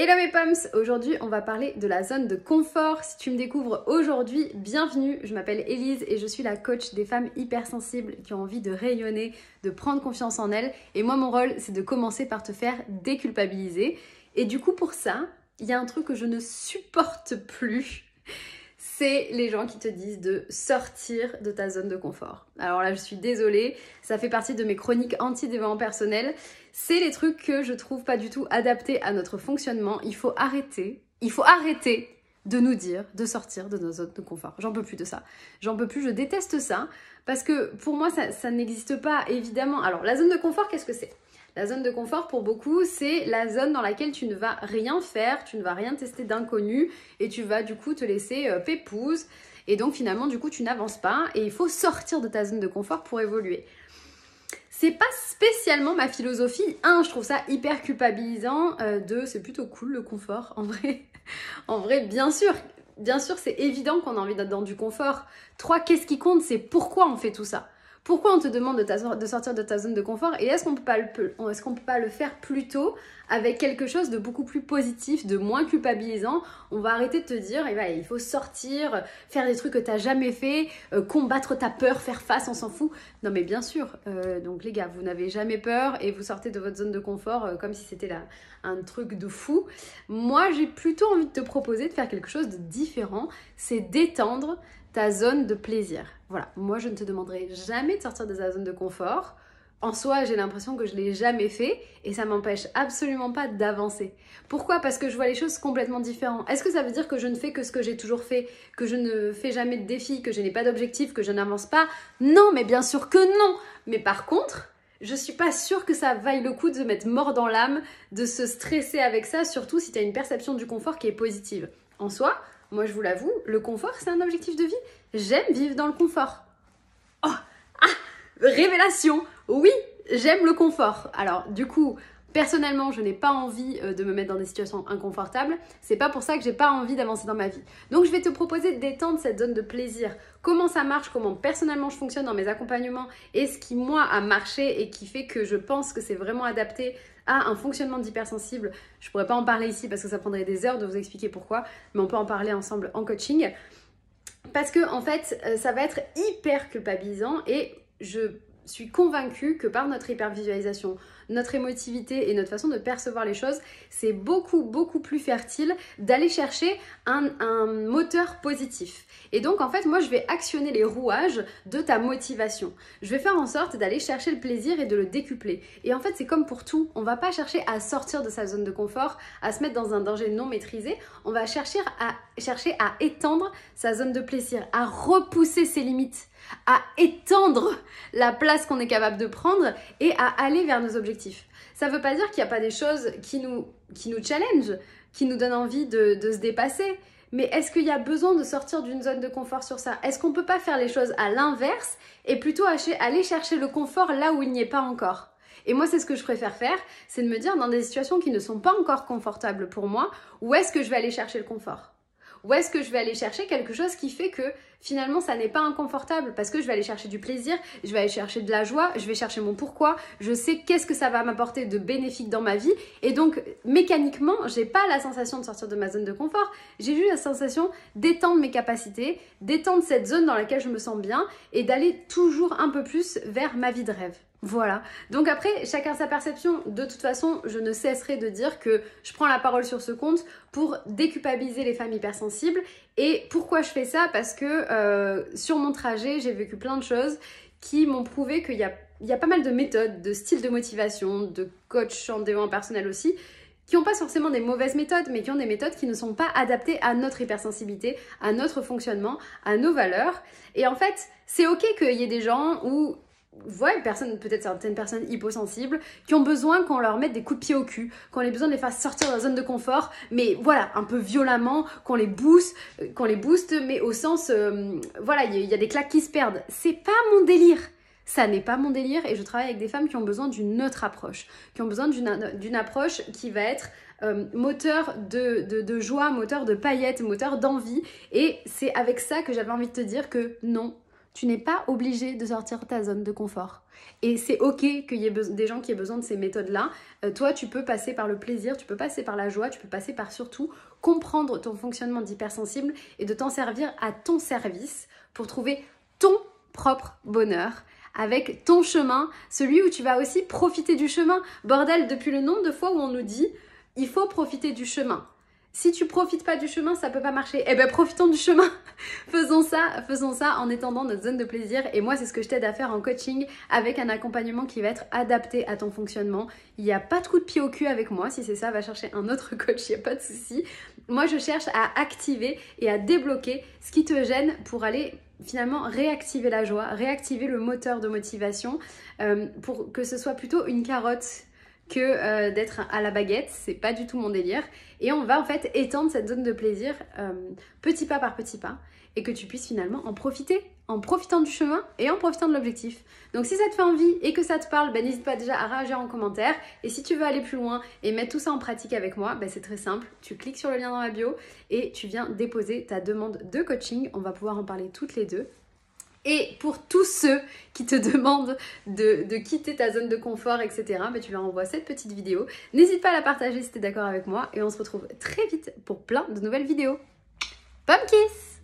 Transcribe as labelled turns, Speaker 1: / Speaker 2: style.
Speaker 1: Hello mes pommes Aujourd'hui, on va parler de la zone de confort. Si tu me découvres aujourd'hui, bienvenue. Je m'appelle Elise et je suis la coach des femmes hypersensibles qui ont envie de rayonner, de prendre confiance en elles. Et moi, mon rôle, c'est de commencer par te faire déculpabiliser. Et du coup, pour ça, il y a un truc que je ne supporte plus c'est les gens qui te disent de sortir de ta zone de confort. Alors là, je suis désolée, ça fait partie de mes chroniques anti-développement personnel. C'est les trucs que je trouve pas du tout adaptés à notre fonctionnement. Il faut arrêter, il faut arrêter de nous dire de sortir de nos zones de confort. J'en peux plus de ça. J'en peux plus, je déteste ça parce que pour moi, ça, ça n'existe pas, évidemment. Alors, la zone de confort, qu'est-ce que c'est la zone de confort pour beaucoup, c'est la zone dans laquelle tu ne vas rien faire, tu ne vas rien tester d'inconnu et tu vas du coup te laisser pépouze. Euh, pépouse. Et donc finalement, du coup, tu n'avances pas et il faut sortir de ta zone de confort pour évoluer. C'est pas spécialement ma philosophie. Un, hein. je trouve ça hyper culpabilisant. Euh, deux, c'est plutôt cool le confort en vrai. en vrai, bien sûr, bien sûr, c'est évident qu'on a envie d'être dans du confort. Trois, qu'est-ce qui compte C'est pourquoi on fait tout ça. Pourquoi on te demande de, sortir de ta zone de confort Et est-ce qu'on peut, peut pas le faire plutôt tôt avec quelque chose de beaucoup plus positif, de moins culpabilisant On va arrêter de te dire, eh ben, il faut sortir, faire des trucs que tu n'as jamais fait, euh, combattre ta peur, faire face, on s'en fout. Non mais bien sûr, euh, donc les gars, vous n'avez jamais peur et vous sortez de votre zone de confort euh, comme si c'était un truc de fou. Moi, j'ai plutôt envie de te proposer de faire quelque chose de différent, c'est d'étendre ta zone de plaisir. Voilà, moi je ne te demanderai jamais de sortir de ta zone de confort. En soi, j'ai l'impression que je l'ai jamais fait et ça m'empêche absolument pas d'avancer. Pourquoi Parce que je vois les choses complètement différentes. Est-ce que ça veut dire que je ne fais que ce que j'ai toujours fait, que je ne fais jamais de défis, que je n'ai pas d'objectif, que je n'avance pas Non, mais bien sûr que non. Mais par contre, je ne suis pas sûre que ça vaille le coup de se mettre mort dans l'âme, de se stresser avec ça, surtout si tu as une perception du confort qui est positive. En soi, moi, je vous l'avoue, le confort, c'est un objectif de vie. J'aime vivre dans le confort. Oh Ah Révélation Oui, j'aime le confort. Alors, du coup, personnellement, je n'ai pas envie euh, de me mettre dans des situations inconfortables. C'est pas pour ça que j'ai pas envie d'avancer dans ma vie. Donc, je vais te proposer d'étendre cette zone de plaisir. Comment ça marche Comment personnellement je fonctionne dans mes accompagnements Et ce qui, moi, a marché et qui fait que je pense que c'est vraiment adapté a un fonctionnement d'hypersensible. Je pourrais pas en parler ici parce que ça prendrait des heures de vous expliquer pourquoi, mais on peut en parler ensemble en coaching. Parce que en fait, euh, ça va être hyper culpabilisant et je suis convaincue que par notre hypervisualisation, notre émotivité et notre façon de percevoir les choses, c'est beaucoup, beaucoup plus fertile d'aller chercher un, moteur positif. Et donc, en fait, moi, je vais actionner les rouages de ta motivation. Je vais faire en sorte d'aller chercher le plaisir et de le décupler. Et en fait, c'est comme pour tout. On va pas chercher à sortir de sa zone de confort, à se mettre dans un danger non maîtrisé. On va chercher à, chercher à étendre sa zone de plaisir, à repousser ses limites, à étendre la place qu'on est capable de prendre et à aller vers nos objectifs ça ne veut pas dire qu'il n'y a pas des choses qui nous, qui nous challenge, qui nous donnent envie de, de se dépasser. Mais est-ce qu'il y a besoin de sortir d'une zone de confort sur ça Est-ce qu'on ne peut pas faire les choses à l'inverse et plutôt aller chercher le confort là où il n'y est pas encore et moi, c'est ce que je préfère faire, c'est de me dire dans des situations qui ne sont pas encore confortables pour moi, où est-ce que je vais aller chercher le confort ou est-ce que je vais aller chercher quelque chose qui fait que finalement ça n'est pas inconfortable parce que je vais aller chercher du plaisir, je vais aller chercher de la joie, je vais chercher mon pourquoi, je sais qu'est-ce que ça va m'apporter de bénéfique dans ma vie et donc mécaniquement, j'ai pas la sensation de sortir de ma zone de confort, j'ai juste la sensation d'étendre mes capacités, d'étendre cette zone dans laquelle je me sens bien et d'aller toujours un peu plus vers ma vie de rêve. Voilà. Donc après, chacun sa perception. De toute façon, je ne cesserai de dire que je prends la parole sur ce compte pour déculpabiliser les femmes hypersensibles. Et pourquoi je fais ça Parce que euh, sur mon trajet, j'ai vécu plein de choses qui m'ont prouvé qu'il y a, pas mal de méthodes, de styles de motivation, de coachs en développement personnel aussi, qui n'ont pas forcément des mauvaises méthodes, mais qui ont des méthodes qui ne sont pas adaptées à notre hypersensibilité, à notre fonctionnement, à nos valeurs. Et en fait, c'est ok qu'il y ait des gens où voilà une personne, peut-être certaines personnes hyposensibles, qui ont besoin qu'on leur mette des coups de pied au cul, qu'on ait besoin de les faire sortir de leur zone de confort, mais voilà, un peu violemment, qu'on les booste, euh, qu'on les booste, mais au sens, euh, voilà, il y, a des claques qui se perdent. C'est pas mon délire. Ça n'est pas mon délire et je travaille avec des femmes qui ont besoin d'une autre approche, qui ont besoin d'une approche qui va être euh, moteur de, de joie, moteur de paillettes, moteur d'envie. Et c'est avec ça que j'avais envie de te dire que non, tu n'es pas obligé de sortir ta zone de confort. Et c'est ok qu'il y ait des gens qui aient besoin de ces méthodes-là. Euh, toi, tu peux passer par le plaisir, tu peux passer par la joie, tu peux passer par surtout comprendre ton fonctionnement d'hypersensible et de t'en servir à ton service pour trouver ton propre bonheur avec ton chemin, celui où tu vas aussi profiter du chemin. Bordel, depuis le nombre de fois où on nous dit il faut profiter du chemin. Si tu profites pas du chemin, ça peut pas marcher. Eh bien, profitons du chemin. faisons ça, faisons ça en étendant notre zone de plaisir. Et moi, c'est ce que je t'aide à faire en coaching avec un accompagnement qui va être adapté à ton fonctionnement. Il n'y a pas de coup de pied au cul avec moi. Si c'est ça, va chercher un autre coach, il n'y a pas de souci. Moi, je cherche à activer et à débloquer ce qui te gêne pour aller finalement réactiver la joie, réactiver le moteur de motivation euh, pour que ce soit plutôt une carotte que euh, d'être à la baguette, c'est pas du tout mon délire. Et on va en fait étendre cette zone de plaisir euh, petit pas par petit pas et que tu puisses finalement en profiter, en profitant du chemin et en profitant de l'objectif. Donc si ça te fait envie et que ça te parle, bah, n'hésite pas déjà à réagir en commentaire. Et si tu veux aller plus loin et mettre tout ça en pratique avec moi, bah, c'est très simple. Tu cliques sur le lien dans la bio et tu viens déposer ta demande de coaching. On va pouvoir en parler toutes les deux et pour tous ceux qui te demandent de, quitter ta zone de confort, etc., ben tu leur envoies cette petite vidéo. N'hésite pas à la partager si tu es d'accord avec moi. Et on se retrouve très vite pour plein de nouvelles vidéos. Pomme kiss